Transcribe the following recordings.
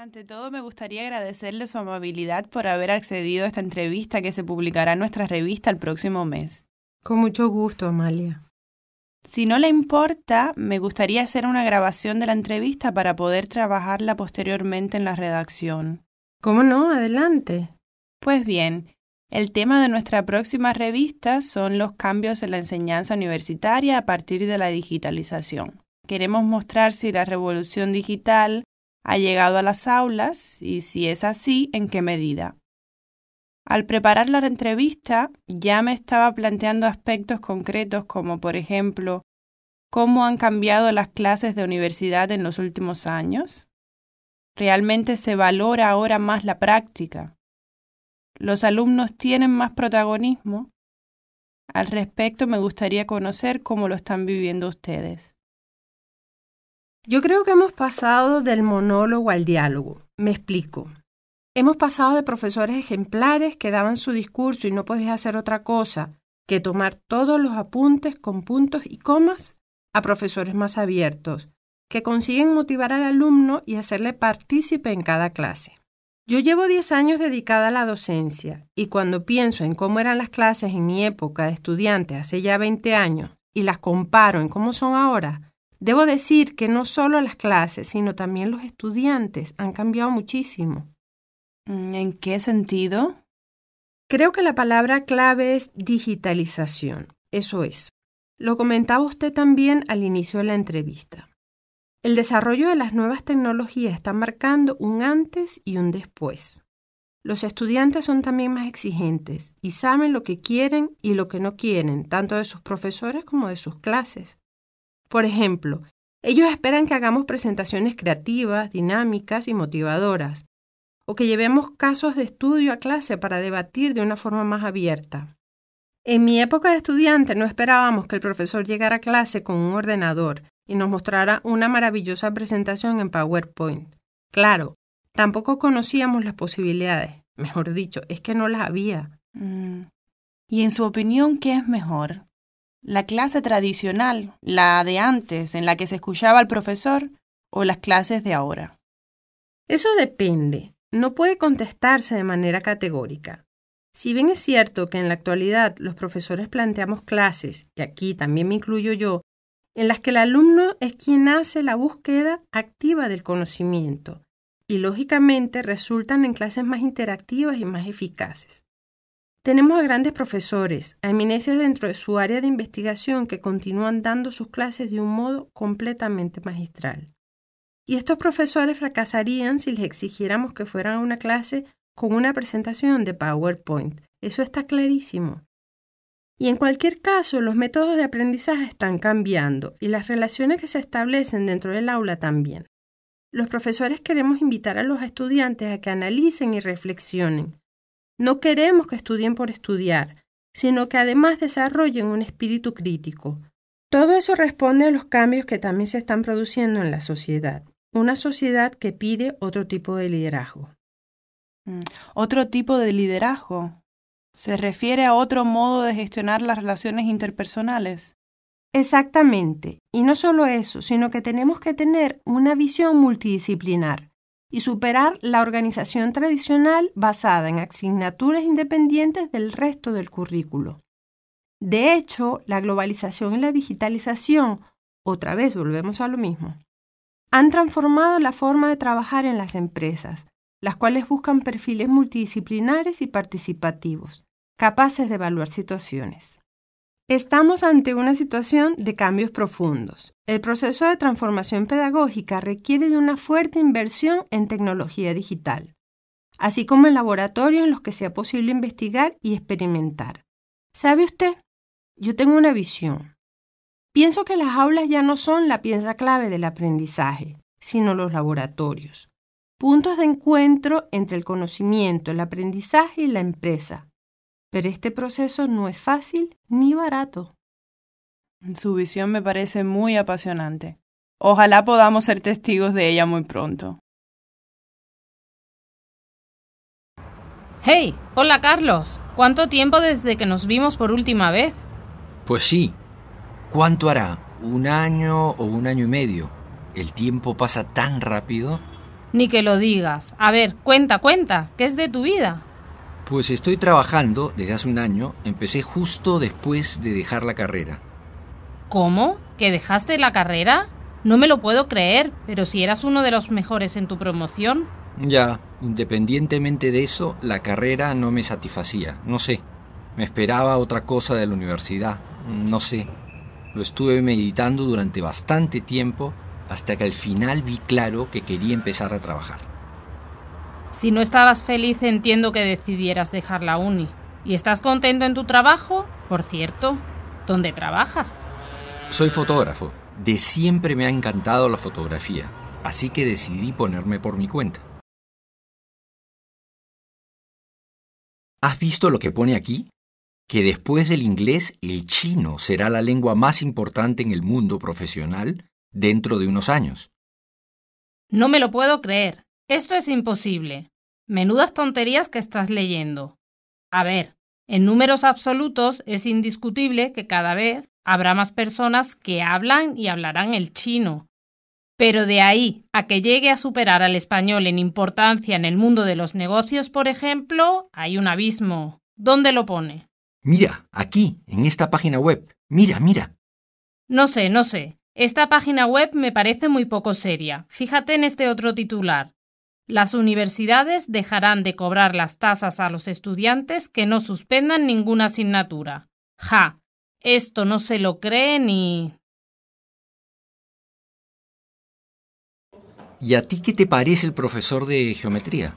Ante todo, me gustaría agradecerle su amabilidad por haber accedido a esta entrevista que se publicará en nuestra revista el próximo mes. Con mucho gusto, Amalia. Si no le importa, me gustaría hacer una grabación de la entrevista para poder trabajarla posteriormente en la redacción. ¿Cómo no? Adelante. Pues bien, el tema de nuestra próxima revista son los cambios en la enseñanza universitaria a partir de la digitalización. Queremos mostrar si la revolución digital ha llegado a las aulas y si es así, en qué medida. Al preparar la entrevista ya me estaba planteando aspectos concretos como por ejemplo cómo han cambiado las clases de universidad en los últimos años. Realmente se valora ahora más la práctica. Los alumnos tienen más protagonismo. Al respecto me gustaría conocer cómo lo están viviendo ustedes. Yo creo que hemos pasado del monólogo al diálogo. Me explico. Hemos pasado de profesores ejemplares que daban su discurso y no podías hacer otra cosa que tomar todos los apuntes con puntos y comas a profesores más abiertos, que consiguen motivar al alumno y hacerle partícipe en cada clase. Yo llevo 10 años dedicada a la docencia y cuando pienso en cómo eran las clases en mi época de estudiante hace ya 20 años y las comparo en cómo son ahora, Debo decir que no solo las clases, sino también los estudiantes han cambiado muchísimo. Mm, ¿En qué sentido? Creo que la palabra clave es digitalización. Eso es. Lo comentaba usted también al inicio de la entrevista. El desarrollo de las nuevas tecnologías está marcando un antes y un después. Los estudiantes son también más exigentes y saben lo que quieren y lo que no quieren, tanto de sus profesores como de sus clases. Por ejemplo, ellos esperan que hagamos presentaciones creativas, dinámicas y motivadoras, o que llevemos casos de estudio a clase para debatir de una forma más abierta. En mi época de estudiante no esperábamos que el profesor llegara a clase con un ordenador y nos mostrara una maravillosa presentación en PowerPoint. Claro, tampoco conocíamos las posibilidades, mejor dicho, es que no las había. Mm. ¿Y en su opinión qué es mejor? la clase tradicional, la de antes, en la que se escuchaba al profesor, o las clases de ahora? Eso depende. No puede contestarse de manera categórica. Si bien es cierto que en la actualidad los profesores planteamos clases, y aquí también me incluyo yo, en las que el alumno es quien hace la búsqueda activa del conocimiento, y lógicamente resultan en clases más interactivas y más eficaces. Tenemos a grandes profesores, a eminencias dentro de su área de investigación que continúan dando sus clases de un modo completamente magistral. Y estos profesores fracasarían si les exigiéramos que fueran a una clase con una presentación de PowerPoint. Eso está clarísimo. Y en cualquier caso, los métodos de aprendizaje están cambiando y las relaciones que se establecen dentro del aula también. Los profesores queremos invitar a los estudiantes a que analicen y reflexionen, no queremos que estudien por estudiar, sino que además desarrollen un espíritu crítico. Todo eso responde a los cambios que también se están produciendo en la sociedad, una sociedad que pide otro tipo de liderazgo. Mm. Otro tipo de liderazgo. Se refiere a otro modo de gestionar las relaciones interpersonales. Exactamente. Y no solo eso, sino que tenemos que tener una visión multidisciplinar y superar la organización tradicional basada en asignaturas independientes del resto del currículo. De hecho, la globalización y la digitalización, otra vez volvemos a lo mismo, han transformado la forma de trabajar en las empresas, las cuales buscan perfiles multidisciplinares y participativos, capaces de evaluar situaciones. Estamos ante una situación de cambios profundos. El proceso de transformación pedagógica requiere de una fuerte inversión en tecnología digital, así como en laboratorios en los que sea posible investigar y experimentar. ¿Sabe usted? Yo tengo una visión. Pienso que las aulas ya no son la pieza clave del aprendizaje, sino los laboratorios. Puntos de encuentro entre el conocimiento, el aprendizaje y la empresa, pero este proceso no es fácil ni barato. Su visión me parece muy apasionante. Ojalá podamos ser testigos de ella muy pronto. ¡Hey! Hola Carlos. ¿Cuánto tiempo desde que nos vimos por última vez? Pues sí. ¿Cuánto hará? ¿Un año o un año y medio? El tiempo pasa tan rápido. Ni que lo digas. A ver, cuenta, cuenta. ¿Qué es de tu vida? Pues estoy trabajando desde hace un año. Empecé justo después de dejar la carrera. ¿Cómo? ¿Que dejaste la carrera? No me lo puedo creer, pero si eras uno de los mejores en tu promoción. Ya, independientemente de eso, la carrera no me satisfacía. No sé. Me esperaba otra cosa de la universidad. No sé. Lo estuve meditando durante bastante tiempo hasta que al final vi claro que quería empezar a trabajar. Si no estabas feliz, entiendo que decidieras dejar la uni. ¿Y estás contento en tu trabajo? Por cierto, ¿dónde trabajas? Soy fotógrafo. De siempre me ha encantado la fotografía, así que decidí ponerme por mi cuenta. ¿Has visto lo que pone aquí? Que después del inglés, el chino será la lengua más importante en el mundo profesional dentro de unos años. No me lo puedo creer. Esto es imposible. Menudas tonterías que estás leyendo. A ver, en números absolutos es indiscutible que cada vez habrá más personas que hablan y hablarán el chino. Pero de ahí a que llegue a superar al español en importancia en el mundo de los negocios, por ejemplo, hay un abismo. ¿Dónde lo pone? Mira, aquí, en esta página web. Mira, mira. No sé, no sé. Esta página web me parece muy poco seria. Fíjate en este otro titular. Las universidades dejarán de cobrar las tasas a los estudiantes que no suspendan ninguna asignatura. Ja, esto no se lo cree ni... ¿Y a ti qué te parece el profesor de geometría?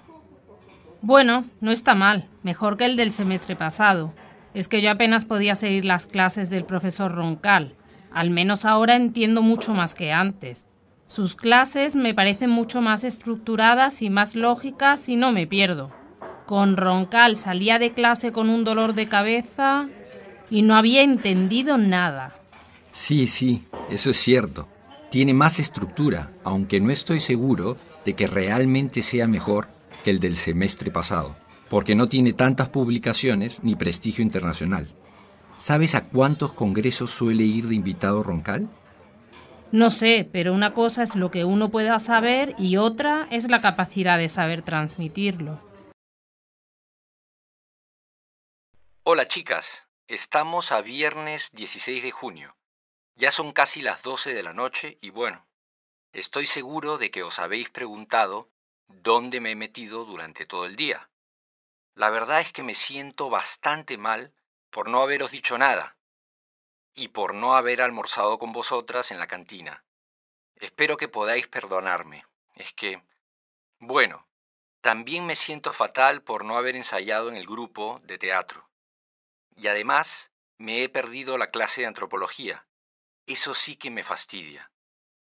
Bueno, no está mal, mejor que el del semestre pasado. Es que yo apenas podía seguir las clases del profesor Roncal. Al menos ahora entiendo mucho más que antes. Sus clases me parecen mucho más estructuradas y más lógicas y no me pierdo. Con Roncal salía de clase con un dolor de cabeza y no había entendido nada. Sí, sí, eso es cierto. Tiene más estructura, aunque no estoy seguro de que realmente sea mejor que el del semestre pasado, porque no tiene tantas publicaciones ni prestigio internacional. ¿Sabes a cuántos congresos suele ir de invitado Roncal? No sé, pero una cosa es lo que uno pueda saber y otra es la capacidad de saber transmitirlo. Hola chicas, estamos a viernes 16 de junio. Ya son casi las 12 de la noche y bueno, estoy seguro de que os habéis preguntado dónde me he metido durante todo el día. La verdad es que me siento bastante mal por no haberos dicho nada, y por no haber almorzado con vosotras en la cantina. Espero que podáis perdonarme. Es que... Bueno, también me siento fatal por no haber ensayado en el grupo de teatro. Y además, me he perdido la clase de antropología. Eso sí que me fastidia.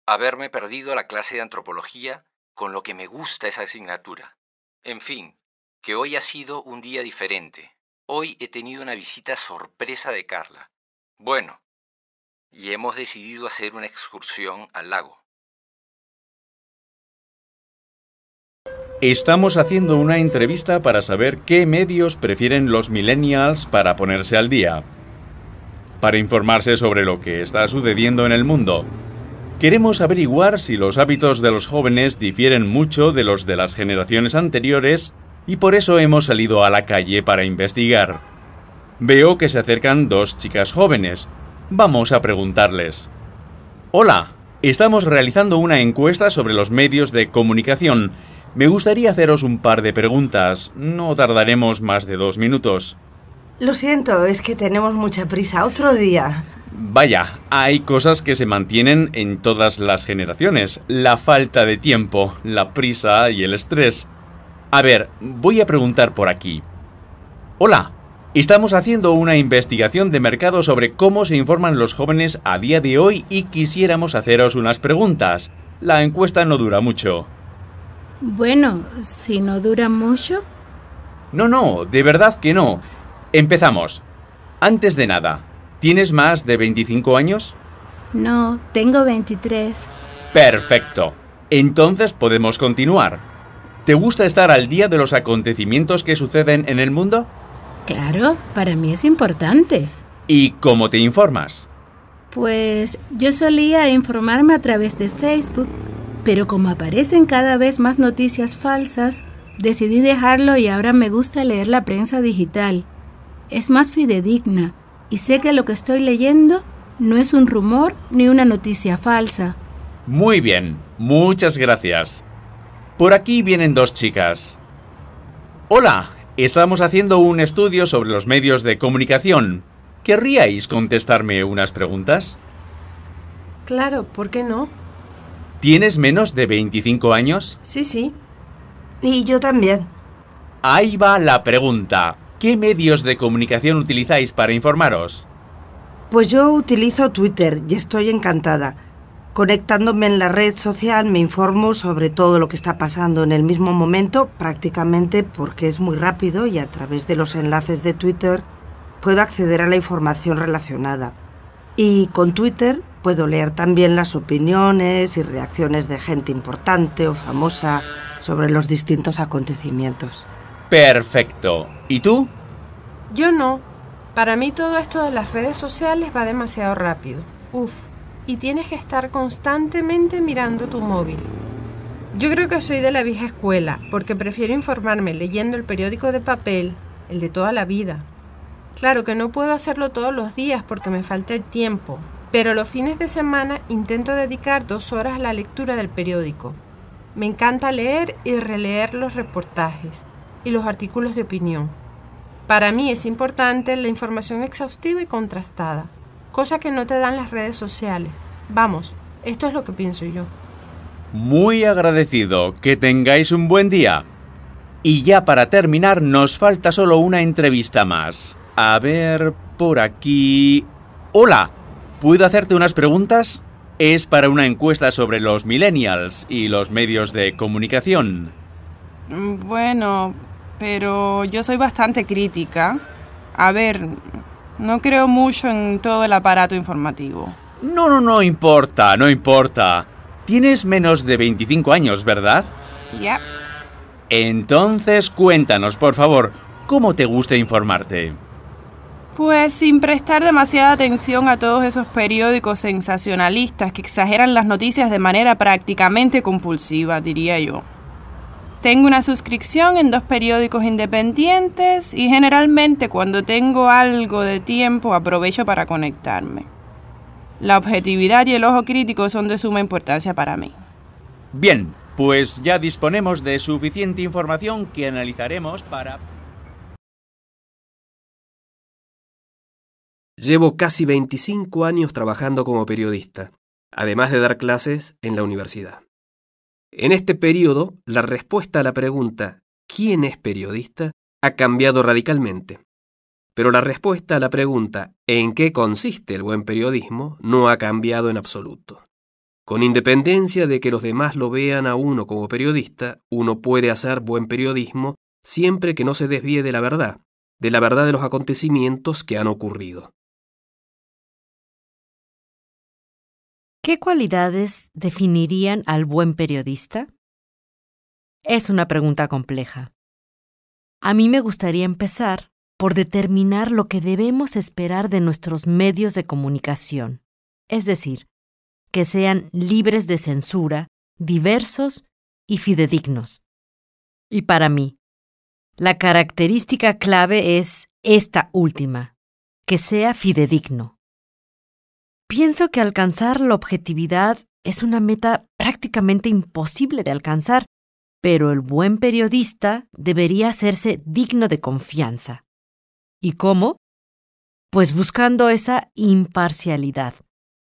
Haberme perdido la clase de antropología con lo que me gusta esa asignatura. En fin, que hoy ha sido un día diferente. Hoy he tenido una visita sorpresa de Carla. Bueno, y hemos decidido hacer una excursión al lago. Estamos haciendo una entrevista para saber qué medios prefieren los millennials para ponerse al día, para informarse sobre lo que está sucediendo en el mundo. Queremos averiguar si los hábitos de los jóvenes difieren mucho de los de las generaciones anteriores y por eso hemos salido a la calle para investigar. Veo que se acercan dos chicas jóvenes. Vamos a preguntarles. Hola, estamos realizando una encuesta sobre los medios de comunicación. Me gustaría haceros un par de preguntas. No tardaremos más de dos minutos. Lo siento, es que tenemos mucha prisa. Otro día. Vaya, hay cosas que se mantienen en todas las generaciones. La falta de tiempo, la prisa y el estrés. A ver, voy a preguntar por aquí. Hola, Estamos haciendo una investigación de mercado sobre cómo se informan los jóvenes a día de hoy y quisiéramos haceros unas preguntas. La encuesta no dura mucho. Bueno, si no dura mucho. No, no, de verdad que no. Empezamos. Antes de nada, ¿tienes más de 25 años? No, tengo 23. Perfecto. Entonces podemos continuar. ¿Te gusta estar al día de los acontecimientos que suceden en el mundo? Claro, para mí es importante. ¿Y cómo te informas? Pues yo solía informarme a través de Facebook, pero como aparecen cada vez más noticias falsas, decidí dejarlo y ahora me gusta leer la prensa digital. Es más fidedigna y sé que lo que estoy leyendo no es un rumor ni una noticia falsa. Muy bien, muchas gracias. Por aquí vienen dos chicas. Hola, Estamos haciendo un estudio sobre los medios de comunicación. ¿Querríais contestarme unas preguntas? Claro, ¿por qué no? ¿Tienes menos de 25 años? Sí, sí. Y yo también. Ahí va la pregunta. ¿Qué medios de comunicación utilizáis para informaros? Pues yo utilizo Twitter y estoy encantada. Conectándome en la red social me informo sobre todo lo que está pasando en el mismo momento, prácticamente porque es muy rápido y a través de los enlaces de Twitter puedo acceder a la información relacionada. Y con Twitter puedo leer también las opiniones y reacciones de gente importante o famosa sobre los distintos acontecimientos. Perfecto. ¿Y tú? Yo no. Para mí todo esto de las redes sociales va demasiado rápido. Uf, y tienes que estar constantemente mirando tu móvil. Yo creo que soy de la vieja escuela, porque prefiero informarme leyendo el periódico de papel, el de toda la vida. Claro que no puedo hacerlo todos los días porque me falta el tiempo, pero los fines de semana intento dedicar dos horas a la lectura del periódico. Me encanta leer y releer los reportajes y los artículos de opinión. Para mí es importante la información exhaustiva y contrastada cosa que no te dan las redes sociales. Vamos, esto es lo que pienso yo. Muy agradecido, que tengáis un buen día. Y ya para terminar nos falta solo una entrevista más. A ver, por aquí... Hola, ¿puedo hacerte unas preguntas? Es para una encuesta sobre los millennials y los medios de comunicación. Mm, bueno, pero yo soy bastante crítica. A ver, no creo mucho en todo el aparato informativo. No, no, no importa, no importa. Tienes menos de 25 años, ¿verdad? Ya. Entonces cuéntanos, por favor, ¿cómo te gusta informarte? Pues sin prestar demasiada atención a todos esos periódicos sensacionalistas que exageran las noticias de manera prácticamente compulsiva, diría yo. Tengo una suscripción en dos periódicos independientes y generalmente cuando tengo algo de tiempo aprovecho para conectarme. La objetividad y el ojo crítico son de suma importancia para mí. Bien, pues ya disponemos de suficiente información que analizaremos para... Llevo casi 25 años trabajando como periodista, además de dar clases en la universidad. En este periodo, la respuesta a la pregunta ¿quién es periodista? ha cambiado radicalmente. Pero la respuesta a la pregunta ¿en qué consiste el buen periodismo? no ha cambiado en absoluto. Con independencia de que los demás lo vean a uno como periodista, uno puede hacer buen periodismo siempre que no se desvíe de la verdad, de la verdad de los acontecimientos que han ocurrido. ¿Qué cualidades definirían al buen periodista? Es una pregunta compleja. A mí me gustaría empezar por determinar lo que debemos esperar de nuestros medios de comunicación, es decir, que sean libres de censura, diversos y fidedignos. Y para mí, la característica clave es esta última, que sea fidedigno. Pienso que alcanzar la objetividad es una meta prácticamente imposible de alcanzar, pero el buen periodista debería hacerse digno de confianza. ¿Y cómo? Pues buscando esa imparcialidad,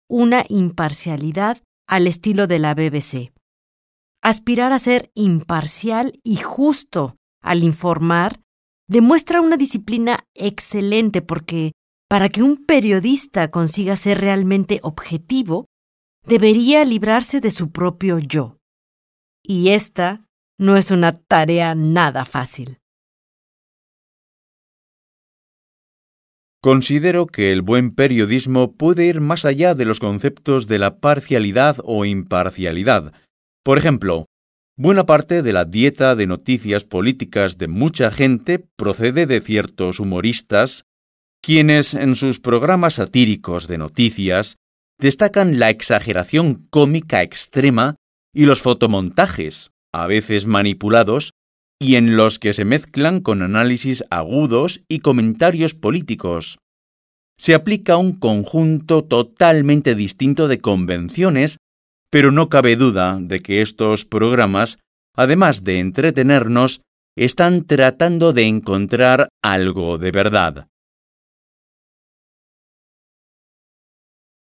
una imparcialidad al estilo de la BBC. Aspirar a ser imparcial y justo al informar demuestra una disciplina excelente porque para que un periodista consiga ser realmente objetivo, debería librarse de su propio yo. Y esta no es una tarea nada fácil. Considero que el buen periodismo puede ir más allá de los conceptos de la parcialidad o imparcialidad. Por ejemplo, buena parte de la dieta de noticias políticas de mucha gente procede de ciertos humoristas, quienes en sus programas satíricos de noticias destacan la exageración cómica extrema y los fotomontajes, a veces manipulados, y en los que se mezclan con análisis agudos y comentarios políticos. Se aplica un conjunto totalmente distinto de convenciones, pero no cabe duda de que estos programas, además de entretenernos, están tratando de encontrar algo de verdad.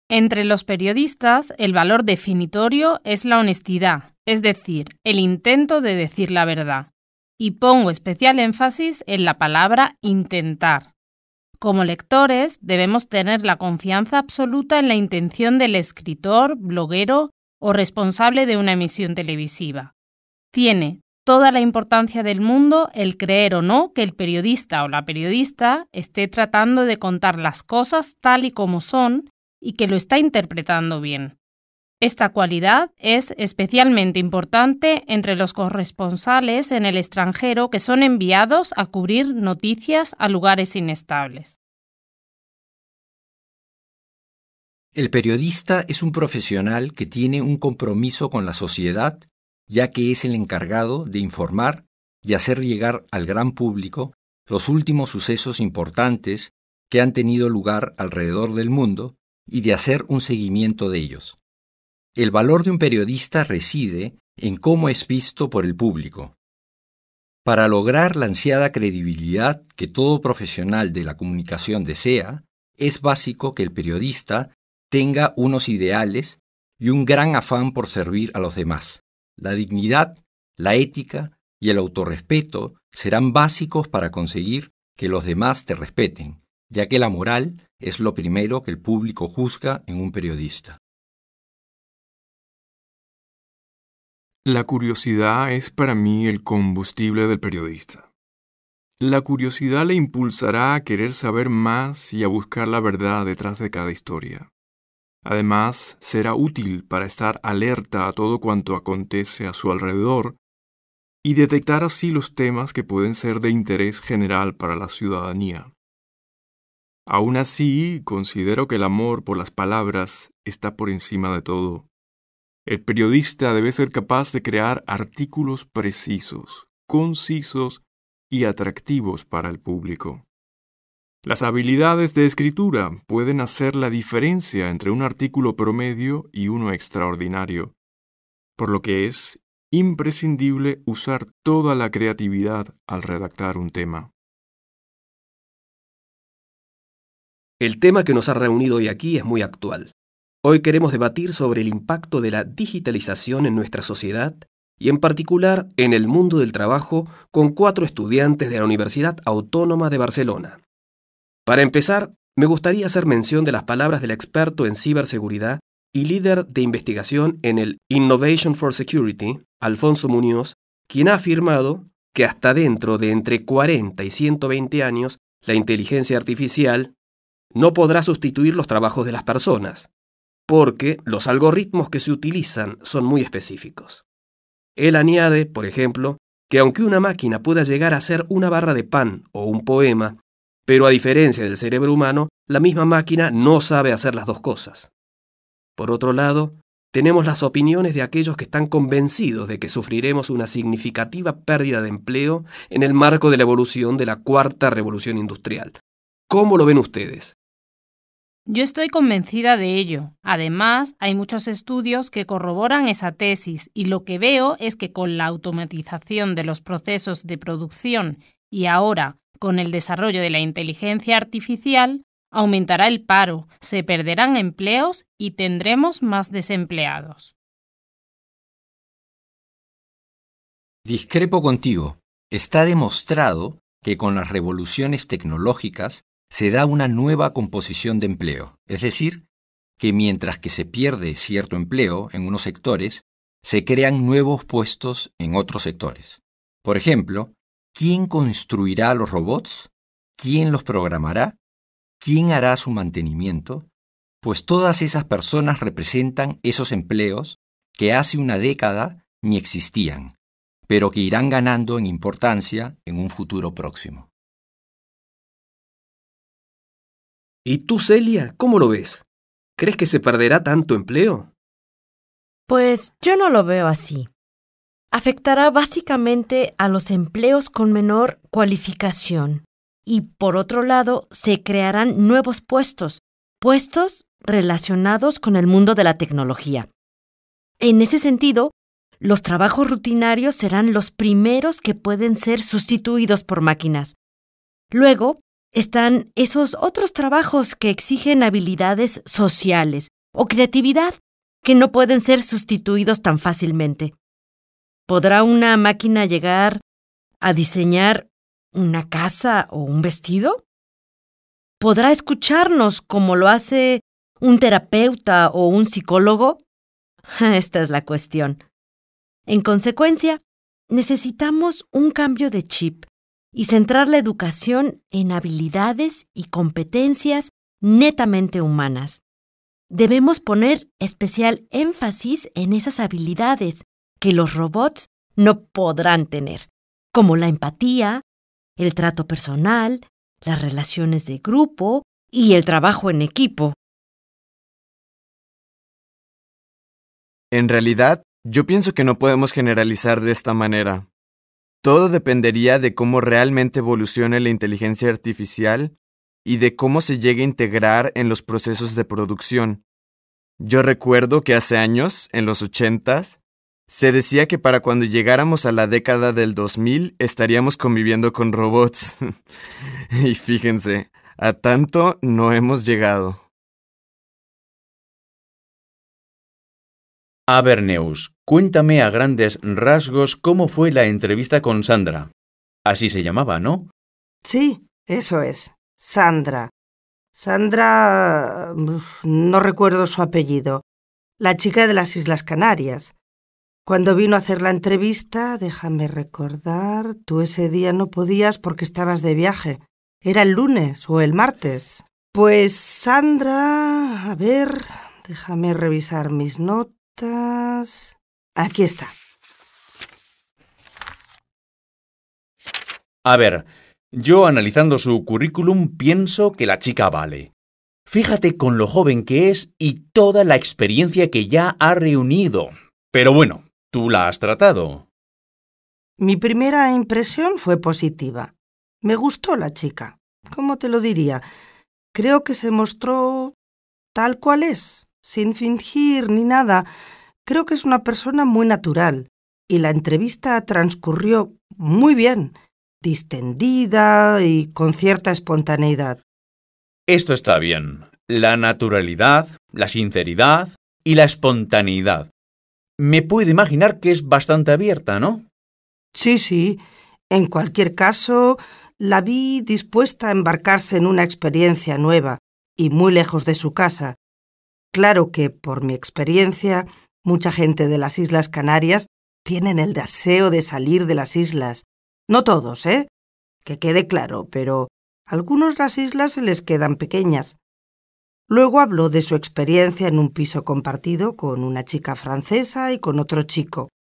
Entre los periodistas, el valor definitorio es la honestidad, es decir, el intento de decir la verdad. Y pongo especial énfasis en la palabra intentar. Como lectores, debemos tener la confianza absoluta en la intención del escritor, bloguero o responsable de una emisión televisiva. Tiene toda la importancia del mundo el creer o no que el periodista o la periodista esté tratando de contar las cosas tal y como son y que lo está interpretando bien. Esta cualidad es especialmente importante entre los corresponsales en el extranjero que son enviados a cubrir noticias a lugares inestables. El periodista es un profesional que tiene un compromiso con la sociedad, ya que es el encargado de informar y hacer llegar al gran público los últimos sucesos importantes que han tenido lugar alrededor del mundo y de hacer un seguimiento de ellos. El valor de un periodista reside en cómo es visto por el público. Para lograr la ansiada credibilidad que todo profesional de la comunicación desea, es básico que el periodista tenga unos ideales y un gran afán por servir a los demás. La dignidad, la ética y el autorrespeto serán básicos para conseguir que los demás te respeten ya que la moral es lo primero que el público juzga en un periodista. La curiosidad es para mí el combustible del periodista. La curiosidad le impulsará a querer saber más y a buscar la verdad detrás de cada historia. Además, será útil para estar alerta a todo cuanto acontece a su alrededor y detectar así los temas que pueden ser de interés general para la ciudadanía. Aún así, considero que el amor por las palabras está por encima de todo. El periodista debe ser capaz de crear artículos precisos, concisos y atractivos para el público. Las habilidades de escritura pueden hacer la diferencia entre un artículo promedio y uno extraordinario, por lo que es imprescindible usar toda la creatividad al redactar un tema. El tema que nos ha reunido hoy aquí es muy actual. Hoy queremos debatir sobre el impacto de la digitalización en nuestra sociedad y en particular en el mundo del trabajo con cuatro estudiantes de la Universidad Autónoma de Barcelona. Para empezar, me gustaría hacer mención de las palabras del experto en ciberseguridad y líder de investigación en el Innovation for Security, Alfonso Muñoz, quien ha afirmado que hasta dentro de entre 40 y 120 años la inteligencia artificial no podrá sustituir los trabajos de las personas, porque los algoritmos que se utilizan son muy específicos. Él añade, por ejemplo, que aunque una máquina pueda llegar a ser una barra de pan o un poema, pero a diferencia del cerebro humano, la misma máquina no sabe hacer las dos cosas. Por otro lado, tenemos las opiniones de aquellos que están convencidos de que sufriremos una significativa pérdida de empleo en el marco de la evolución de la cuarta revolución industrial, ¿Cómo lo ven ustedes? Yo estoy convencida de ello. Además, hay muchos estudios que corroboran esa tesis y lo que veo es que con la automatización de los procesos de producción y ahora con el desarrollo de la inteligencia artificial, aumentará el paro, se perderán empleos y tendremos más desempleados. Discrepo contigo. Está demostrado que con las revoluciones tecnológicas se da una nueva composición de empleo, es decir, que mientras que se pierde cierto empleo en unos sectores, se crean nuevos puestos en otros sectores. Por ejemplo, ¿quién construirá los robots? ¿Quién los programará? ¿Quién hará su mantenimiento? Pues todas esas personas representan esos empleos que hace una década ni existían, pero que irán ganando en importancia en un futuro próximo. ¿Y tú, Celia, cómo lo ves? ¿Crees que se perderá tanto empleo? Pues yo no lo veo así. Afectará básicamente a los empleos con menor cualificación. Y por otro lado, se crearán nuevos puestos, puestos relacionados con el mundo de la tecnología. En ese sentido, los trabajos rutinarios serán los primeros que pueden ser sustituidos por máquinas. Luego, están esos otros trabajos que exigen habilidades sociales o creatividad que no pueden ser sustituidos tan fácilmente. ¿Podrá una máquina llegar a diseñar una casa o un vestido? ¿Podrá escucharnos como lo hace un terapeuta o un psicólogo? Esta es la cuestión. En consecuencia, necesitamos un cambio de chip y centrar la educación en habilidades y competencias netamente humanas. Debemos poner especial énfasis en esas habilidades que los robots no podrán tener, como la empatía, el trato personal, las relaciones de grupo y el trabajo en equipo. En realidad, yo pienso que no podemos generalizar de esta manera, todo dependería de cómo realmente evolucione la inteligencia artificial y de cómo se llegue a integrar en los procesos de producción. Yo recuerdo que hace años, en los 80s, se decía que para cuando llegáramos a la década del 2000 estaríamos conviviendo con robots. y fíjense, a tanto no hemos llegado. Neus, cuéntame a grandes rasgos cómo fue la entrevista con Sandra. Así se llamaba, ¿no? Sí, eso es. Sandra. Sandra... no recuerdo su apellido. La chica de las Islas Canarias. Cuando vino a hacer la entrevista, déjame recordar, tú ese día no podías porque estabas de viaje. Era el lunes o el martes. Pues Sandra... a ver, déjame revisar mis notas Aquí está. A ver, yo analizando su currículum pienso que la chica vale. Fíjate con lo joven que es y toda la experiencia que ya ha reunido. Pero bueno, tú la has tratado. Mi primera impresión fue positiva. Me gustó la chica. ¿Cómo te lo diría? Creo que se mostró tal cual es sin fingir ni nada. Creo que es una persona muy natural y la entrevista transcurrió muy bien, distendida y con cierta espontaneidad. Esto está bien. La naturalidad, la sinceridad y la espontaneidad. Me puedo imaginar que es bastante abierta, ¿no? Sí, sí. En cualquier caso, la vi dispuesta a embarcarse en una experiencia nueva y muy lejos de su casa, Claro que, por mi experiencia, mucha gente de las Islas Canarias tienen el deseo de salir de las islas. No todos, ¿eh? Que quede claro, pero a algunos las islas se les quedan pequeñas. Luego habló de su experiencia en un piso compartido con una chica francesa y con otro chico.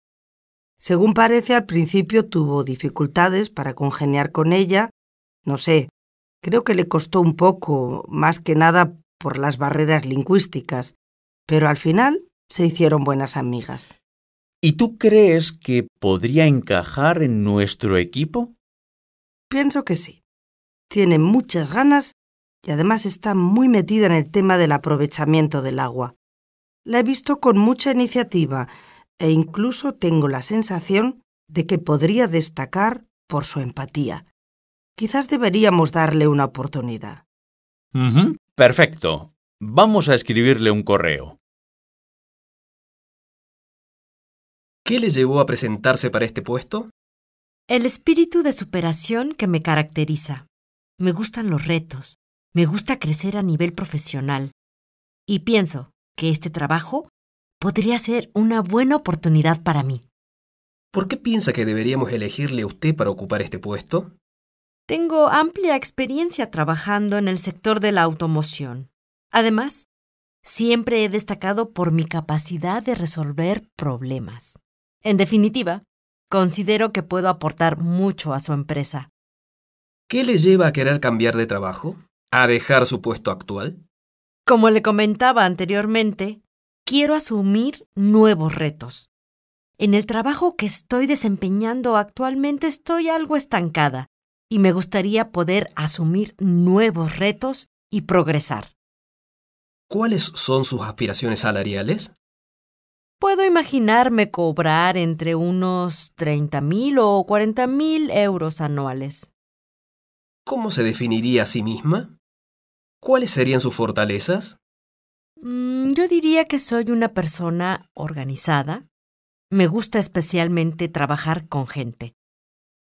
Según parece, al principio tuvo dificultades para congeniar con ella. No sé, creo que le costó un poco, más que nada por las barreras lingüísticas, pero al final se hicieron buenas amigas. ¿Y tú crees que podría encajar en nuestro equipo? Pienso que sí. Tiene muchas ganas y además está muy metida en el tema del aprovechamiento del agua. La he visto con mucha iniciativa e incluso tengo la sensación de que podría destacar por su empatía. Quizás deberíamos darle una oportunidad. Perfecto. Vamos a escribirle un correo. ¿Qué le llevó a presentarse para este puesto? El espíritu de superación que me caracteriza. Me gustan los retos, me gusta crecer a nivel profesional y pienso que este trabajo podría ser una buena oportunidad para mí. ¿Por qué piensa que deberíamos elegirle a usted para ocupar este puesto? Tengo amplia experiencia trabajando en el sector de la automoción. Además, siempre he destacado por mi capacidad de resolver problemas. En definitiva, considero que puedo aportar mucho a su empresa. ¿Qué le lleva a querer cambiar de trabajo? ¿A dejar su puesto actual? Como le comentaba anteriormente, quiero asumir nuevos retos. En el trabajo que estoy desempeñando actualmente estoy algo estancada y me gustaría poder asumir nuevos retos y progresar. ¿Cuáles son sus aspiraciones salariales? Puedo imaginarme cobrar entre unos 30.000 o 40.000 euros anuales. ¿Cómo se definiría a sí misma? ¿Cuáles serían sus fortalezas? Mm, yo diría que soy una persona organizada. Me gusta especialmente trabajar con gente.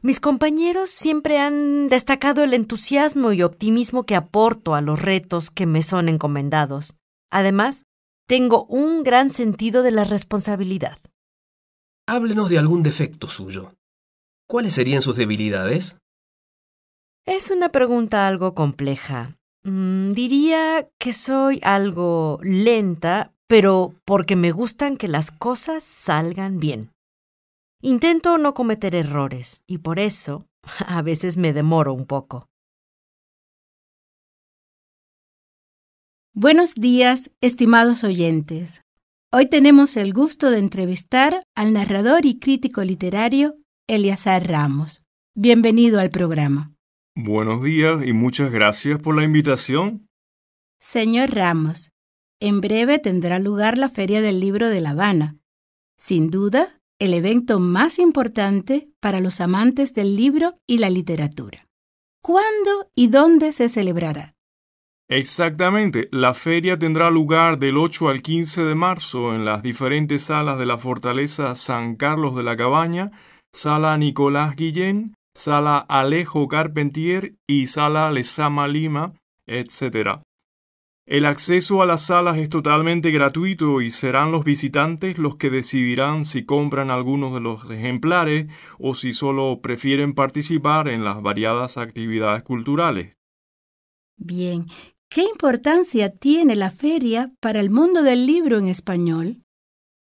Mis compañeros siempre han destacado el entusiasmo y optimismo que aporto a los retos que me son encomendados. Además, tengo un gran sentido de la responsabilidad. Háblenos de algún defecto suyo. ¿Cuáles serían sus debilidades? Es una pregunta algo compleja. Mm, diría que soy algo lenta, pero porque me gustan que las cosas salgan bien. Intento no cometer errores y por eso a veces me demoro un poco. Buenos días, estimados oyentes. Hoy tenemos el gusto de entrevistar al narrador y crítico literario Eliazar Ramos. Bienvenido al programa. Buenos días y muchas gracias por la invitación. Señor Ramos, en breve tendrá lugar la Feria del Libro de La Habana. Sin duda, el evento más importante para los amantes del libro y la literatura. ¿Cuándo y dónde se celebrará? Exactamente, la feria tendrá lugar del 8 al 15 de marzo en las diferentes salas de la fortaleza San Carlos de la Cabaña, sala Nicolás Guillén, sala Alejo Carpentier y sala Lezama Lima, etc. El acceso a las salas es totalmente gratuito y serán los visitantes los que decidirán si compran algunos de los ejemplares o si solo prefieren participar en las variadas actividades culturales. Bien, ¿qué importancia tiene la feria para el mundo del libro en español?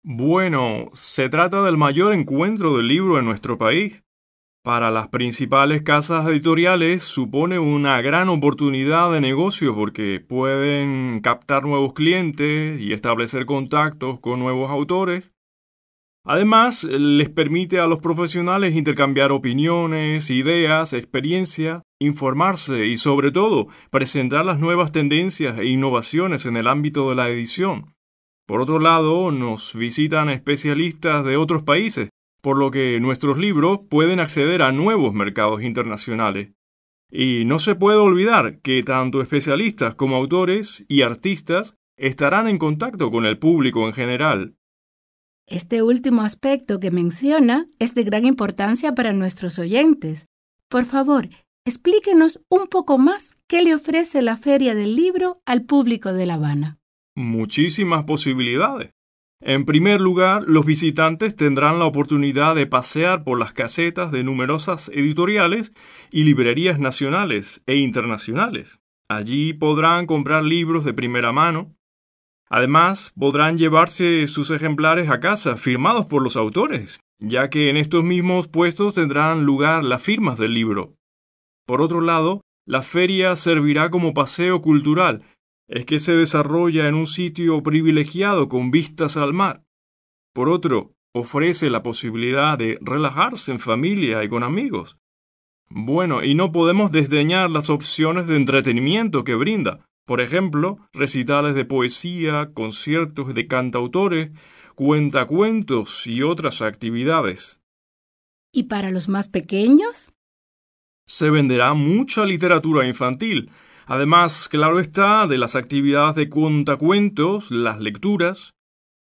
Bueno, se trata del mayor encuentro del libro en nuestro país. Para las principales casas editoriales supone una gran oportunidad de negocio porque pueden captar nuevos clientes y establecer contactos con nuevos autores. Además, les permite a los profesionales intercambiar opiniones, ideas, experiencia, informarse y sobre todo presentar las nuevas tendencias e innovaciones en el ámbito de la edición. Por otro lado, nos visitan especialistas de otros países por lo que nuestros libros pueden acceder a nuevos mercados internacionales. Y no se puede olvidar que tanto especialistas como autores y artistas estarán en contacto con el público en general. Este último aspecto que menciona es de gran importancia para nuestros oyentes. Por favor, explíquenos un poco más qué le ofrece la Feria del Libro al público de La Habana. Muchísimas posibilidades. En primer lugar, los visitantes tendrán la oportunidad de pasear por las casetas de numerosas editoriales y librerías nacionales e internacionales. Allí podrán comprar libros de primera mano. Además, podrán llevarse sus ejemplares a casa, firmados por los autores, ya que en estos mismos puestos tendrán lugar las firmas del libro. Por otro lado, la feria servirá como paseo cultural es que se desarrolla en un sitio privilegiado con vistas al mar. Por otro, ofrece la posibilidad de relajarse en familia y con amigos. Bueno, y no podemos desdeñar las opciones de entretenimiento que brinda, por ejemplo, recitales de poesía, conciertos de cantautores, cuentacuentos y otras actividades. ¿Y para los más pequeños? Se venderá mucha literatura infantil, Además, claro está, de las actividades de cuentacuentos, las lecturas,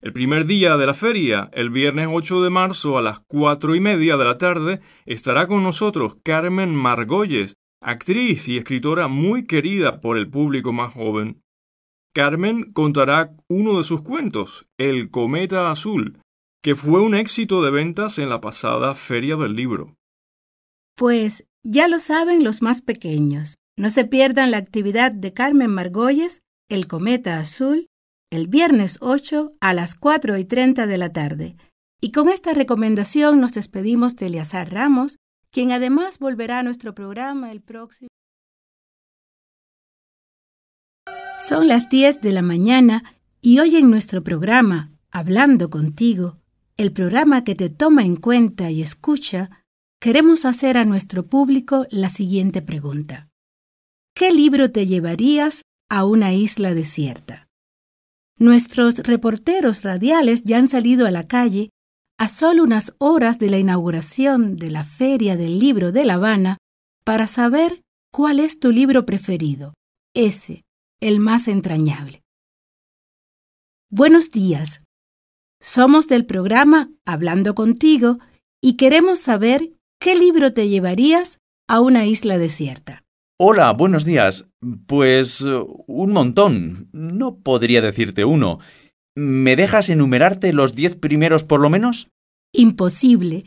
el primer día de la feria, el viernes 8 de marzo a las 4 y media de la tarde, estará con nosotros Carmen Margolles, actriz y escritora muy querida por el público más joven. Carmen contará uno de sus cuentos, El Cometa Azul, que fue un éxito de ventas en la pasada Feria del Libro. Pues ya lo saben los más pequeños. No se pierdan la actividad de Carmen Margolles, El Cometa Azul, el viernes 8 a las 4 y 30 de la tarde. Y con esta recomendación nos despedimos de Eleazar Ramos, quien además volverá a nuestro programa el próximo. Son las 10 de la mañana y hoy en nuestro programa, Hablando contigo, el programa que te toma en cuenta y escucha, queremos hacer a nuestro público la siguiente pregunta. ¿Qué libro te llevarías a una isla desierta? Nuestros reporteros radiales ya han salido a la calle a solo unas horas de la inauguración de la Feria del Libro de La Habana para saber cuál es tu libro preferido, ese, el más entrañable. Buenos días. Somos del programa Hablando contigo y queremos saber qué libro te llevarías a una isla desierta. Hola, buenos días. Pues eh, un montón. No podría decirte uno. ¿Me dejas enumerarte los diez primeros por lo menos? Imposible.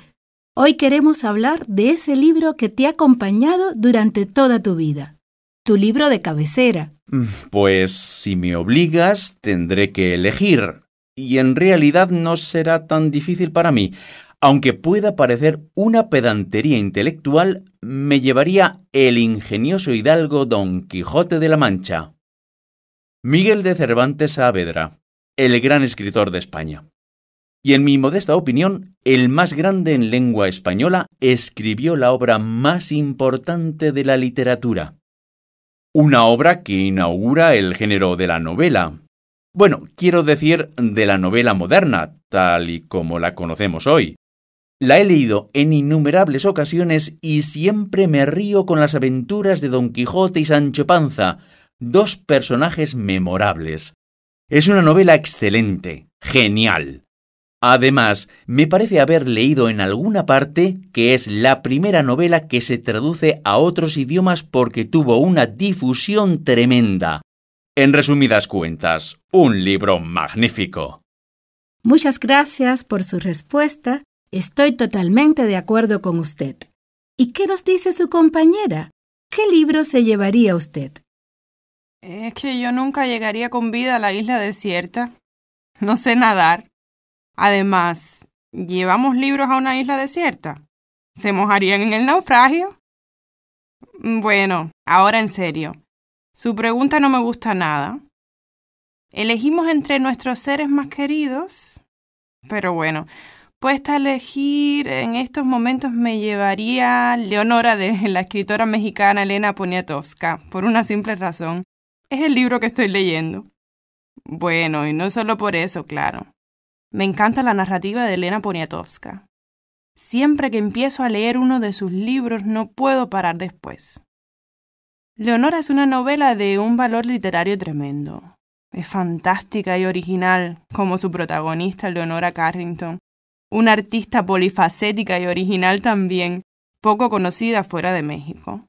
Hoy queremos hablar de ese libro que te ha acompañado durante toda tu vida. Tu libro de cabecera. Mm, pues si me obligas, tendré que elegir. Y en realidad no será tan difícil para mí. Aunque pueda parecer una pedantería intelectual, me llevaría el ingenioso hidalgo Don Quijote de la Mancha. Miguel de Cervantes Saavedra, el gran escritor de España. Y en mi modesta opinión, el más grande en lengua española escribió la obra más importante de la literatura. Una obra que inaugura el género de la novela. Bueno, quiero decir de la novela moderna, tal y como la conocemos hoy. La he leído en innumerables ocasiones y siempre me río con las aventuras de Don Quijote y Sancho Panza, dos personajes memorables. Es una novela excelente, genial. Además, me parece haber leído en alguna parte que es la primera novela que se traduce a otros idiomas porque tuvo una difusión tremenda. En resumidas cuentas, un libro magnífico. Muchas gracias por su respuesta Estoy totalmente de acuerdo con usted. ¿Y qué nos dice su compañera? ¿Qué libro se llevaría usted? Es que yo nunca llegaría con vida a la isla desierta. No sé nadar. Además, ¿llevamos libros a una isla desierta? ¿Se mojarían en el naufragio? Bueno, ahora en serio. Su pregunta no me gusta nada. Elegimos entre nuestros seres más queridos. Pero bueno, respuesta a elegir en estos momentos me llevaría Leonora de la escritora mexicana Elena Poniatowska, por una simple razón. Es el libro que estoy leyendo. Bueno, y no solo por eso, claro. Me encanta la narrativa de Elena Poniatowska. Siempre que empiezo a leer uno de sus libros no puedo parar después. Leonora es una novela de un valor literario tremendo. Es fantástica y original, como su protagonista Leonora Carrington, una artista polifacética y original también, poco conocida fuera de México.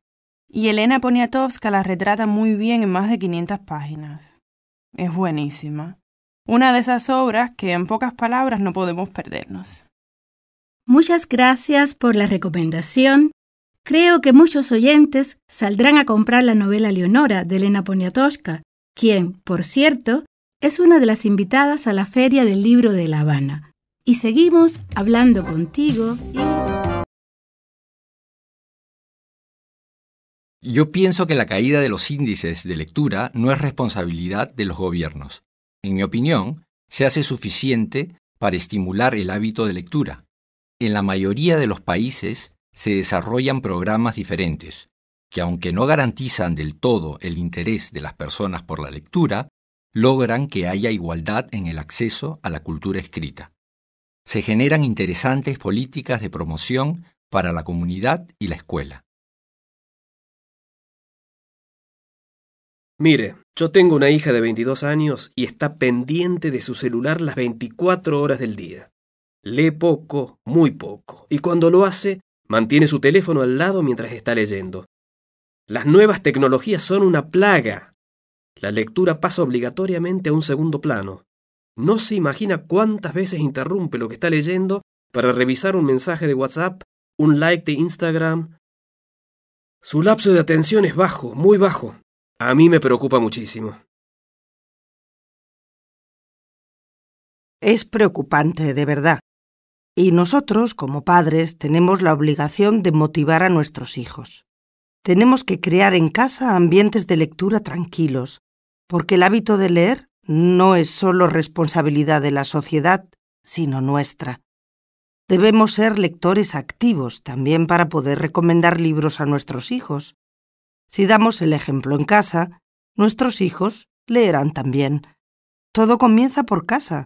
Y Elena Poniatowska la retrata muy bien en más de 500 páginas. Es buenísima. Una de esas obras que en pocas palabras no podemos perdernos. Muchas gracias por la recomendación. Creo que muchos oyentes saldrán a comprar la novela Leonora de Elena Poniatowska, quien, por cierto, es una de las invitadas a la Feria del Libro de La Habana y seguimos hablando contigo Yo pienso que la caída de los índices de lectura no es responsabilidad de los gobiernos. En mi opinión, se hace suficiente para estimular el hábito de lectura. En la mayoría de los países se desarrollan programas diferentes, que aunque no garantizan del todo el interés de las personas por la lectura, logran que haya igualdad en el acceso a la cultura escrita se generan interesantes políticas de promoción para la comunidad y la escuela. Mire, yo tengo una hija de 22 años y está pendiente de su celular las 24 horas del día. Lee poco, muy poco, y cuando lo hace, mantiene su teléfono al lado mientras está leyendo. Las nuevas tecnologías son una plaga. La lectura pasa obligatoriamente a un segundo plano. No se imagina cuántas veces interrumpe lo que está leyendo para revisar un mensaje de WhatsApp, un like de Instagram. Su lapso de atención es bajo, muy bajo. A mí me preocupa muchísimo. Es preocupante, de verdad. Y nosotros, como padres, tenemos la obligación de motivar a nuestros hijos. Tenemos que crear en casa ambientes de lectura tranquilos, porque el hábito de leer no es solo responsabilidad de la sociedad, sino nuestra. Debemos ser lectores activos también para poder recomendar libros a nuestros hijos. Si damos el ejemplo en casa, nuestros hijos leerán también. Todo comienza por casa,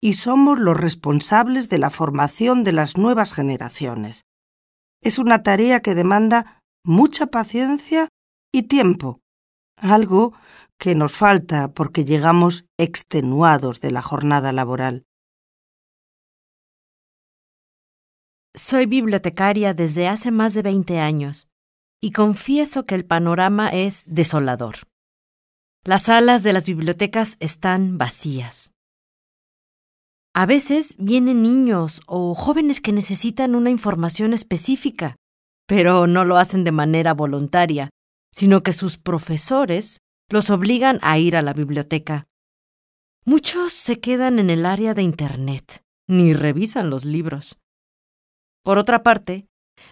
y somos los responsables de la formación de las nuevas generaciones. Es una tarea que demanda mucha paciencia y tiempo, algo que nos falta porque llegamos extenuados de la jornada laboral. Soy bibliotecaria desde hace más de 20 años y confieso que el panorama es desolador. Las salas de las bibliotecas están vacías. A veces vienen niños o jóvenes que necesitan una información específica, pero no lo hacen de manera voluntaria, sino que sus profesores los obligan a ir a la biblioteca. Muchos se quedan en el área de Internet, ni revisan los libros. Por otra parte,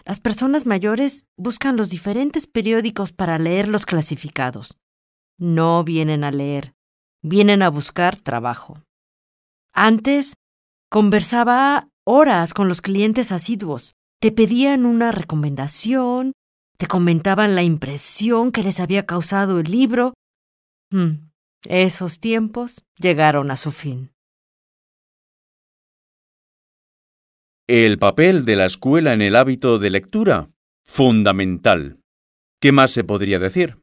las personas mayores buscan los diferentes periódicos para leer los clasificados. No vienen a leer, vienen a buscar trabajo. Antes, conversaba horas con los clientes asiduos, te pedían una recomendación, te comentaban la impresión que les había causado el libro Mm, esos tiempos llegaron a su fin. El papel de la escuela en el hábito de lectura. Fundamental. ¿Qué más se podría decir?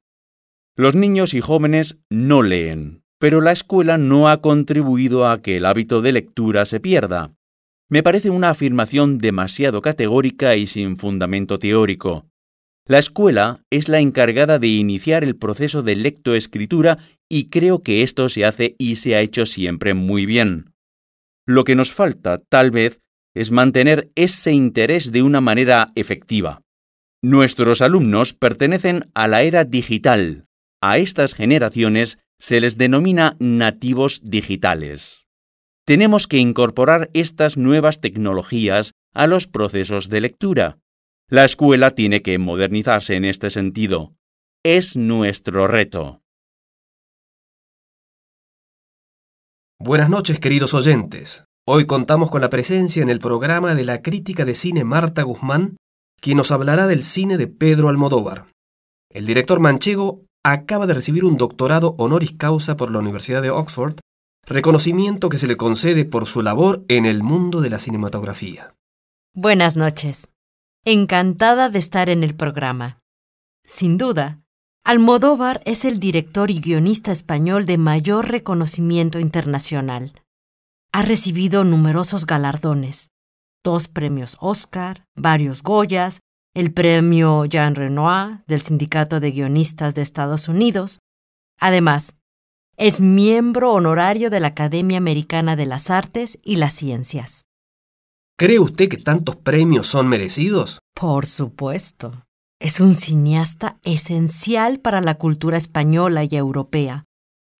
Los niños y jóvenes no leen, pero la escuela no ha contribuido a que el hábito de lectura se pierda. Me parece una afirmación demasiado categórica y sin fundamento teórico. La escuela es la encargada de iniciar el proceso de lectoescritura y creo que esto se hace y se ha hecho siempre muy bien. Lo que nos falta, tal vez, es mantener ese interés de una manera efectiva. Nuestros alumnos pertenecen a la era digital. A estas generaciones se les denomina nativos digitales. Tenemos que incorporar estas nuevas tecnologías a los procesos de lectura. La escuela tiene que modernizarse en este sentido. Es nuestro reto. Buenas noches, queridos oyentes. Hoy contamos con la presencia en el programa de la crítica de cine Marta Guzmán, quien nos hablará del cine de Pedro Almodóvar. El director manchego acaba de recibir un doctorado honoris causa por la Universidad de Oxford, reconocimiento que se le concede por su labor en el mundo de la cinematografía. Buenas noches. Encantada de estar en el programa. Sin duda, Almodóvar es el director y guionista español de mayor reconocimiento internacional. Ha recibido numerosos galardones, dos premios Oscar, varios Goyas, el premio Jean Renoir del Sindicato de Guionistas de Estados Unidos. Además, es miembro honorario de la Academia Americana de las Artes y las Ciencias. ¿Cree usted que tantos premios son merecidos? Por supuesto. Es un cineasta esencial para la cultura española y europea.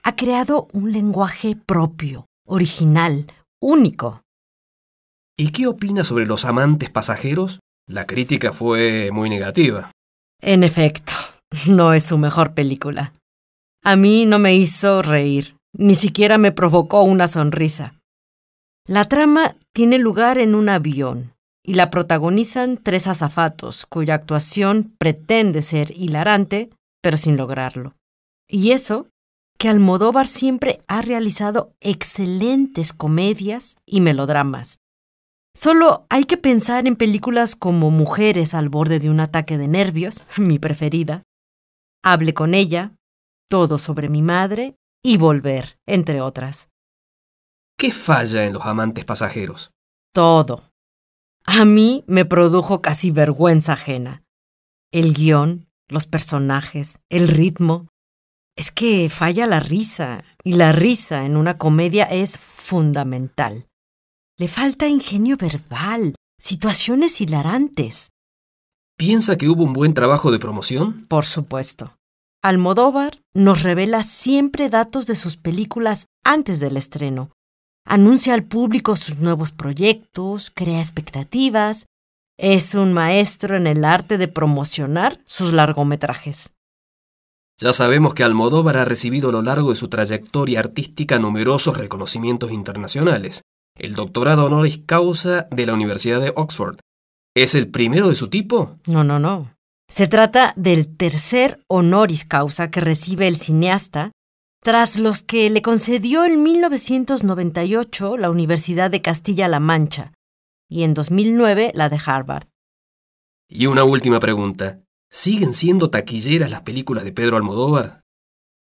Ha creado un lenguaje propio, original, único. ¿Y qué opina sobre los amantes pasajeros? La crítica fue muy negativa. En efecto, no es su mejor película. A mí no me hizo reír, ni siquiera me provocó una sonrisa. La trama tiene lugar en un avión y la protagonizan tres azafatos cuya actuación pretende ser hilarante, pero sin lograrlo. Y eso que Almodóvar siempre ha realizado excelentes comedias y melodramas. Solo hay que pensar en películas como Mujeres al borde de un ataque de nervios, mi preferida, Hable con ella, Todo sobre mi madre y Volver, entre otras. ¿Qué falla en los amantes pasajeros? Todo. A mí me produjo casi vergüenza ajena. El guión, los personajes, el ritmo. Es que falla la risa, y la risa en una comedia es fundamental. Le falta ingenio verbal, situaciones hilarantes. ¿Piensa que hubo un buen trabajo de promoción? Por supuesto. Almodóvar nos revela siempre datos de sus películas antes del estreno, anuncia al público sus nuevos proyectos, crea expectativas. Es un maestro en el arte de promocionar sus largometrajes. Ya sabemos que Almodóvar ha recibido a lo largo de su trayectoria artística numerosos reconocimientos internacionales. El doctorado honoris causa de la Universidad de Oxford. ¿Es el primero de su tipo? No, no, no. Se trata del tercer honoris causa que recibe el cineasta tras los que le concedió en 1998 la Universidad de Castilla-La Mancha y en 2009 la de Harvard. Y una última pregunta. ¿Siguen siendo taquilleras las películas de Pedro Almodóvar?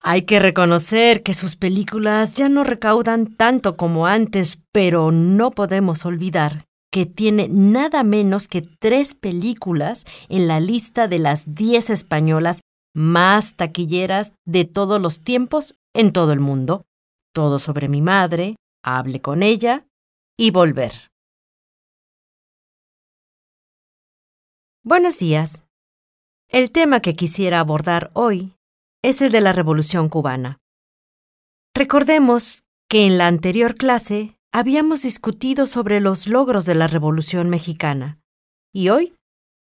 Hay que reconocer que sus películas ya no recaudan tanto como antes, pero no podemos olvidar que tiene nada menos que tres películas en la lista de las diez españolas más taquilleras de todos los tiempos en todo el mundo. Todo sobre mi madre, hable con ella y volver. Buenos días. El tema que quisiera abordar hoy es el de la Revolución cubana. Recordemos que en la anterior clase habíamos discutido sobre los logros de la Revolución mexicana y hoy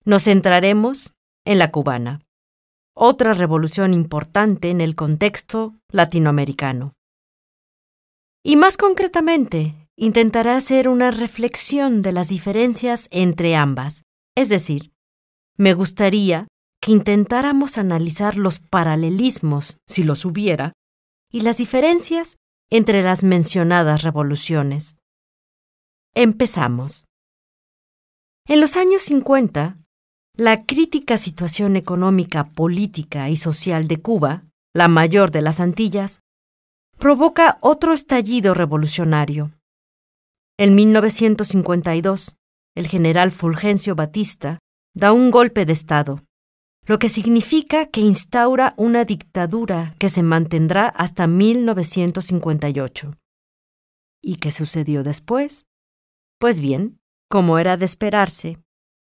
nos centraremos en la cubana otra revolución importante en el contexto latinoamericano. Y más concretamente, intentará hacer una reflexión de las diferencias entre ambas. Es decir, me gustaría que intentáramos analizar los paralelismos, si los hubiera, y las diferencias entre las mencionadas revoluciones. Empezamos. En los años 50, la crítica situación económica, política y social de Cuba, la mayor de las Antillas, provoca otro estallido revolucionario. En 1952, el general Fulgencio Batista da un golpe de Estado, lo que significa que instaura una dictadura que se mantendrá hasta 1958. ¿Y qué sucedió después? Pues bien, como era de esperarse,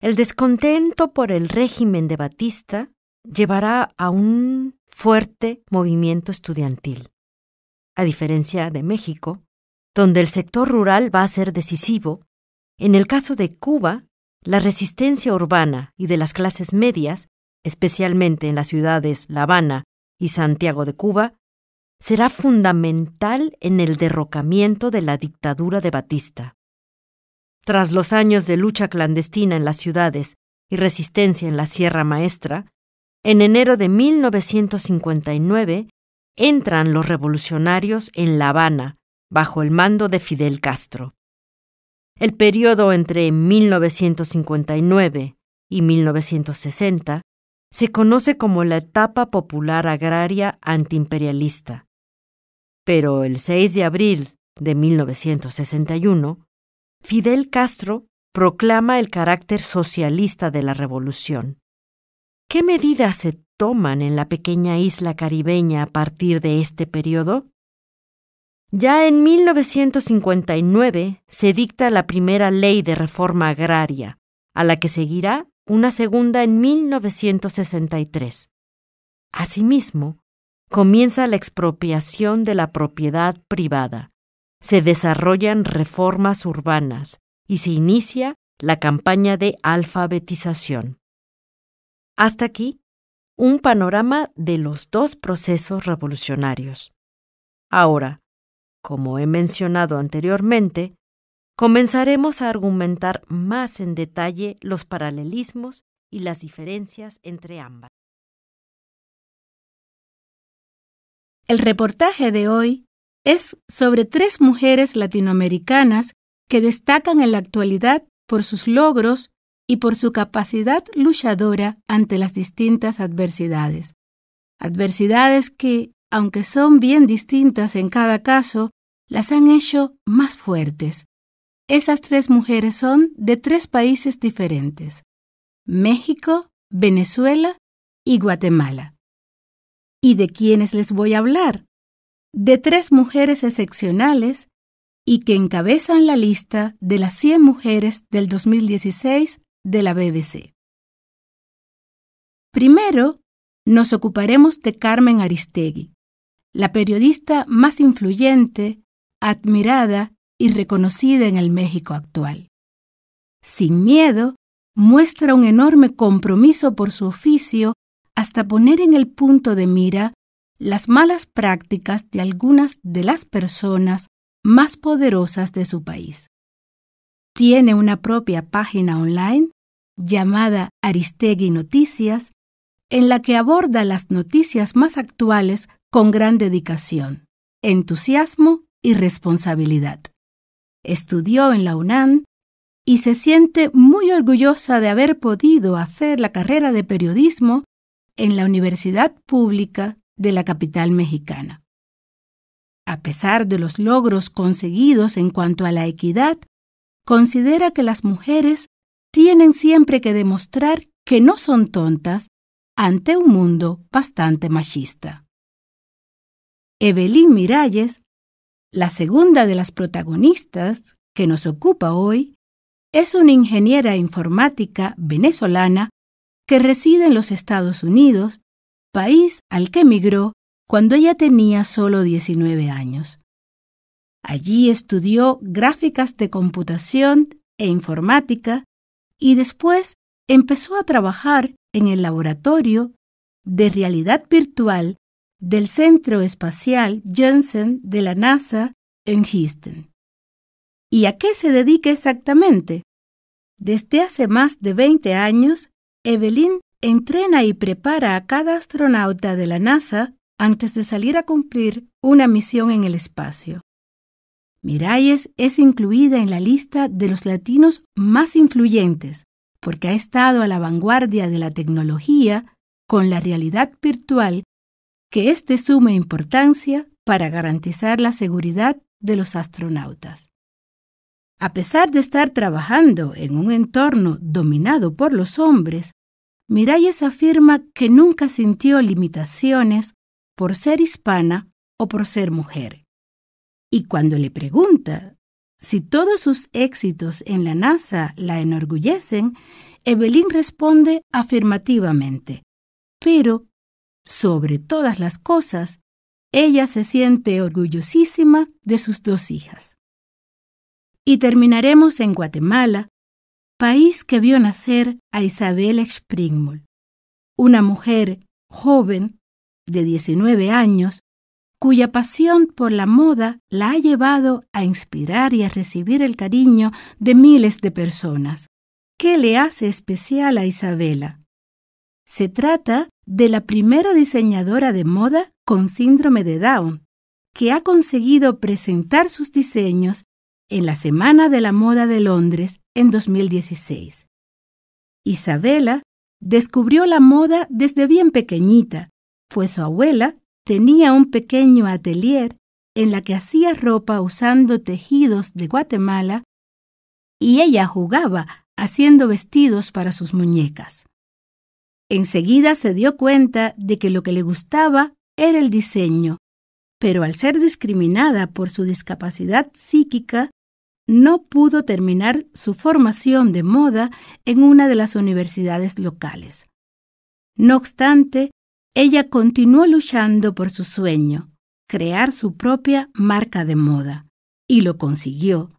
el descontento por el régimen de Batista llevará a un fuerte movimiento estudiantil. A diferencia de México, donde el sector rural va a ser decisivo, en el caso de Cuba, la resistencia urbana y de las clases medias, especialmente en las ciudades La Habana y Santiago de Cuba, será fundamental en el derrocamiento de la dictadura de Batista. Tras los años de lucha clandestina en las ciudades y resistencia en la Sierra Maestra, en enero de 1959 entran los revolucionarios en La Habana, bajo el mando de Fidel Castro. El periodo entre 1959 y 1960 se conoce como la etapa popular agraria antiimperialista. Pero el 6 de abril de 1961, Fidel Castro proclama el carácter socialista de la revolución. ¿Qué medidas se toman en la pequeña isla caribeña a partir de este periodo? Ya en 1959 se dicta la primera ley de reforma agraria, a la que seguirá una segunda en 1963. Asimismo, comienza la expropiación de la propiedad privada se desarrollan reformas urbanas y se inicia la campaña de alfabetización. Hasta aquí, un panorama de los dos procesos revolucionarios. Ahora, como he mencionado anteriormente, comenzaremos a argumentar más en detalle los paralelismos y las diferencias entre ambas. El reportaje de hoy es sobre tres mujeres latinoamericanas que destacan en la actualidad por sus logros y por su capacidad luchadora ante las distintas adversidades. Adversidades que, aunque son bien distintas en cada caso, las han hecho más fuertes. Esas tres mujeres son de tres países diferentes, México, Venezuela y Guatemala. ¿Y de quiénes les voy a hablar? de tres mujeres excepcionales y que encabezan la lista de las 100 mujeres del 2016 de la BBC. Primero, nos ocuparemos de Carmen Aristegui, la periodista más influyente, admirada y reconocida en el México actual. Sin miedo, muestra un enorme compromiso por su oficio hasta poner en el punto de mira las malas prácticas de algunas de las personas más poderosas de su país. Tiene una propia página online llamada Aristegui Noticias, en la que aborda las noticias más actuales con gran dedicación, entusiasmo y responsabilidad. Estudió en la UNAM y se siente muy orgullosa de haber podido hacer la carrera de periodismo en la Universidad Pública de la capital mexicana. A pesar de los logros conseguidos en cuanto a la equidad, considera que las mujeres tienen siempre que demostrar que no son tontas ante un mundo bastante machista. Evelyn Miralles, la segunda de las protagonistas que nos ocupa hoy, es una ingeniera informática venezolana que reside en los Estados Unidos país al que emigró cuando ella tenía solo 19 años. Allí estudió gráficas de computación e informática y después empezó a trabajar en el laboratorio de realidad virtual del Centro Espacial Jensen de la NASA en Houston. ¿Y a qué se dedica exactamente? Desde hace más de 20 años, Evelyn entrena y prepara a cada astronauta de la NASA antes de salir a cumplir una misión en el espacio. Miralles es incluida en la lista de los latinos más influyentes porque ha estado a la vanguardia de la tecnología con la realidad virtual, que es suma importancia para garantizar la seguridad de los astronautas. A pesar de estar trabajando en un entorno dominado por los hombres, Miralles afirma que nunca sintió limitaciones por ser hispana o por ser mujer. Y cuando le pregunta si todos sus éxitos en la NASA la enorgullecen, Evelyn responde afirmativamente, pero, sobre todas las cosas, ella se siente orgullosísima de sus dos hijas. Y terminaremos en Guatemala, país que vio nacer a Isabel Springmull, una mujer joven de 19 años cuya pasión por la moda la ha llevado a inspirar y a recibir el cariño de miles de personas. ¿Qué le hace especial a Isabela? Se trata de la primera diseñadora de moda con síndrome de Down, que ha conseguido presentar sus diseños en la Semana de la Moda de Londres en 2016. Isabela descubrió la moda desde bien pequeñita, pues su abuela tenía un pequeño atelier en la que hacía ropa usando tejidos de Guatemala y ella jugaba haciendo vestidos para sus muñecas. Enseguida se dio cuenta de que lo que le gustaba era el diseño, pero al ser discriminada por su discapacidad psíquica, no pudo terminar su formación de moda en una de las universidades locales. No obstante, ella continuó luchando por su sueño, crear su propia marca de moda, y lo consiguió.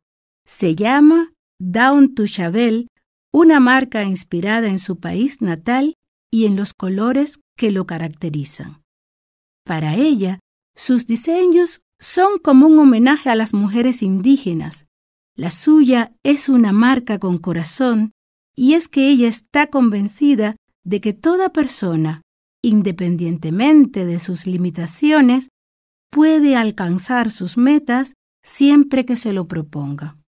Se llama Down to Chabel, una marca inspirada en su país natal y en los colores que lo caracterizan. Para ella, sus diseños son como un homenaje a las mujeres indígenas, la suya es una marca con corazón y es que ella está convencida de que toda persona, independientemente de sus limitaciones, puede alcanzar sus metas siempre que se lo proponga.